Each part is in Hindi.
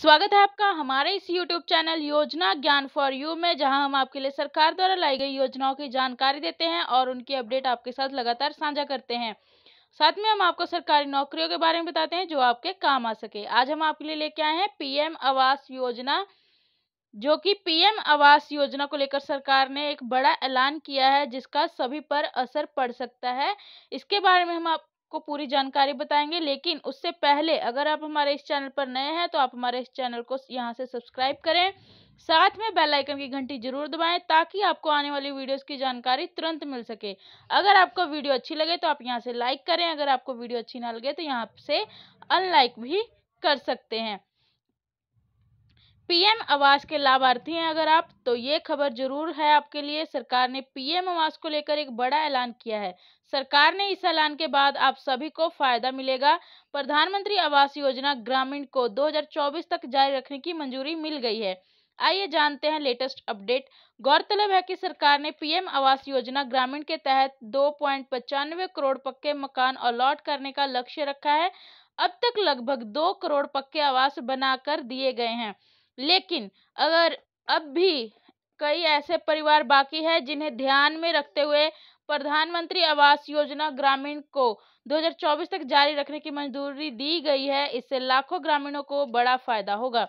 स्वागत है आपका हमारे इस YouTube चैनल योजना ज्ञान फॉर यू में जहां हम आपके लिए सरकार द्वारा लाई गई योजनाओं की जानकारी देते हैं और उनकी अपडेट आपके साथ लगातार साझा करते हैं साथ में हम आपको सरकारी नौकरियों के बारे में बताते हैं जो आपके काम आ सके आज हम आपके लिए लेके आए हैं पीएम आवास योजना जो कि पीएम आवास योजना को लेकर सरकार ने एक बड़ा ऐलान किया है जिसका सभी पर असर पड़ सकता है इसके बारे में हम आप को पूरी जानकारी बताएंगे लेकिन उससे पहले अगर आप हमारे इस चैनल पर नए हैं तो आप हमारे इस चैनल को यहाँ से सब्सक्राइब करें साथ में बेल आइकन की घंटी जरूर दबाएं ताकि आपको आने वाली वीडियोस की जानकारी तुरंत मिल सके अगर आपको वीडियो अच्छी लगे तो आप यहाँ से लाइक करें अगर आपको वीडियो अच्छी ना लगे तो यहाँ से अनलाइक भी कर सकते हैं पीएम आवास के लाभार्थी हैं अगर आप तो ये खबर जरूर है आपके लिए सरकार ने पीएम आवास को लेकर एक बड़ा ऐलान किया है सरकार ने इस ऐलान के बाद आप सभी को फायदा मिलेगा प्रधानमंत्री आवास योजना ग्रामीण को 2024 तक जारी रखने की मंजूरी मिल गई है आइए जानते हैं लेटेस्ट अपडेट गौरतलब है कि सरकार ने पीएम आवास योजना ग्रामीण के तहत दो करोड़ पक्के मकान अलॉट करने का लक्ष्य रखा है अब तक लगभग दो करोड़ पक्के आवास बनाकर दिए गए हैं लेकिन अगर अब भी कई ऐसे परिवार बाकी है जिन्हें ध्यान में रखते हुए प्रधानमंत्री आवास योजना ग्रामीण को 2024 तक जारी रखने की मंजूरी दी गई है इससे लाखों ग्रामीणों को बड़ा फायदा होगा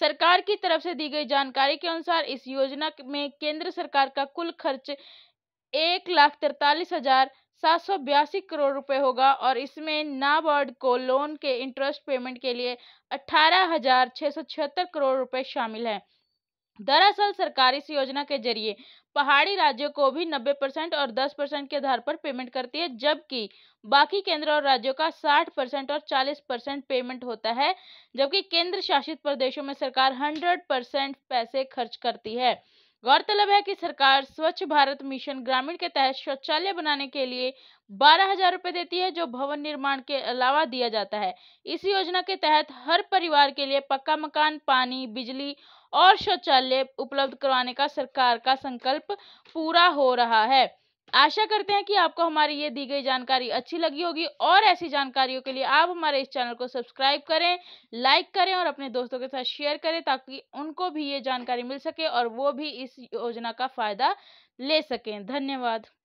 सरकार की तरफ से दी गई जानकारी के अनुसार इस योजना में केंद्र सरकार का कुल खर्च एक लाख तिरतालीस हजार सात करोड़ रुपए होगा और इसमें नाबार्ड को लोन के इंटरेस्ट पेमेंट के लिए अठारह करोड़ रुपए शामिल हैं दरअसल सरकार इस योजना के जरिए पहाड़ी राज्यों को भी 90 परसेंट और 10 परसेंट के आधार पर पेमेंट करती है जबकि बाकी केंद्र और राज्यों का 60 परसेंट और 40 परसेंट पेमेंट होता है जबकि केंद्र शासित प्रदेशों में सरकार 100 परसेंट पैसे खर्च करती है गौरतलब है कि सरकार स्वच्छ भारत मिशन ग्रामीण के तहत शौचालय बनाने के लिए बारह हजार रूपए देती है जो भवन निर्माण के अलावा दिया जाता है इस योजना के तहत हर परिवार के लिए पक्का मकान पानी बिजली और शौचालय उपलब्ध करवाने का सरकार का संकल्प पूरा हो रहा है आशा करते हैं कि आपको हमारी ये दी गई जानकारी अच्छी लगी होगी और ऐसी जानकारियों के लिए आप हमारे इस चैनल को सब्सक्राइब करें लाइक करें और अपने दोस्तों के साथ शेयर करें ताकि उनको भी ये जानकारी मिल सके और वो भी इस योजना का फ़ायदा ले सकें धन्यवाद